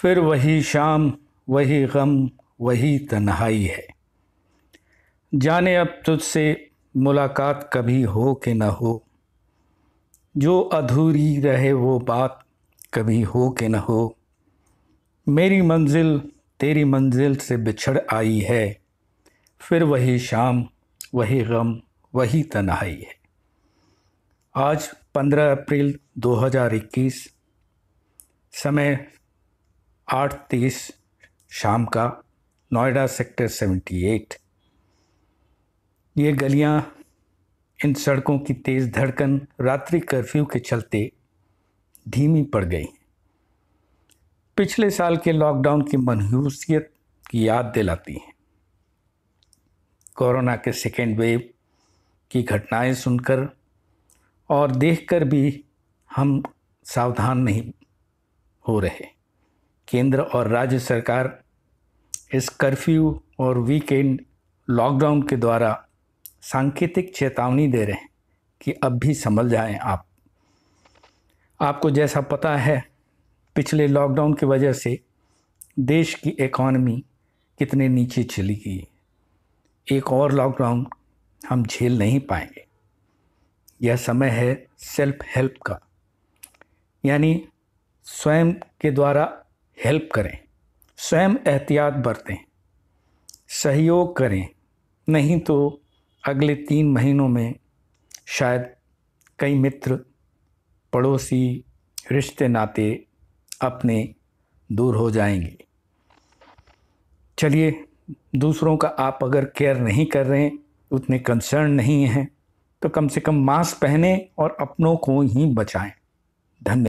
फिर वही शाम वही गम वही तन्हाई है जाने अब तुझसे मुलाकात कभी हो के न हो जो अधूरी रहे वो बात कभी हो के न हो मेरी मंजिल तेरी मंजिल से बिछड़ आई है फिर वही शाम वही गम वही तन्हाई है आज 15 अप्रैल 2021 समय आठ तेईस शाम का नोएडा सेक्टर 78 ये गलियां इन सड़कों की तेज़ धड़कन रात्रि कर्फ्यू के चलते धीमी पड़ गई पिछले साल के लॉकडाउन की मनहूसियत की याद दिलाती हैं कोरोना के सेकेंड वेव की घटनाएं सुनकर और देखकर भी हम सावधान नहीं हो रहे केंद्र और राज्य सरकार इस कर्फ्यू और वीकेंड लॉकडाउन के द्वारा सांकेतिक चेतावनी दे रहे हैं कि अब भी संभल जाएं आप आपको जैसा पता है पिछले लॉकडाउन की वजह से देश की इकॉनमी कितने नीचे चली गई एक और लॉकडाउन हम झेल नहीं पाएंगे यह समय है सेल्फ हेल्प का यानी स्वयं के द्वारा हेल्प करें स्वयं एहतियात बरतें सहयोग करें नहीं तो अगले तीन महीनों में शायद कई मित्र पड़ोसी रिश्ते नाते अपने दूर हो जाएंगे चलिए दूसरों का आप अगर केयर नहीं कर रहे हैं उतने कंसर्न नहीं हैं तो कम से कम मास्क पहने और अपनों को ही बचाएं धन्यवाद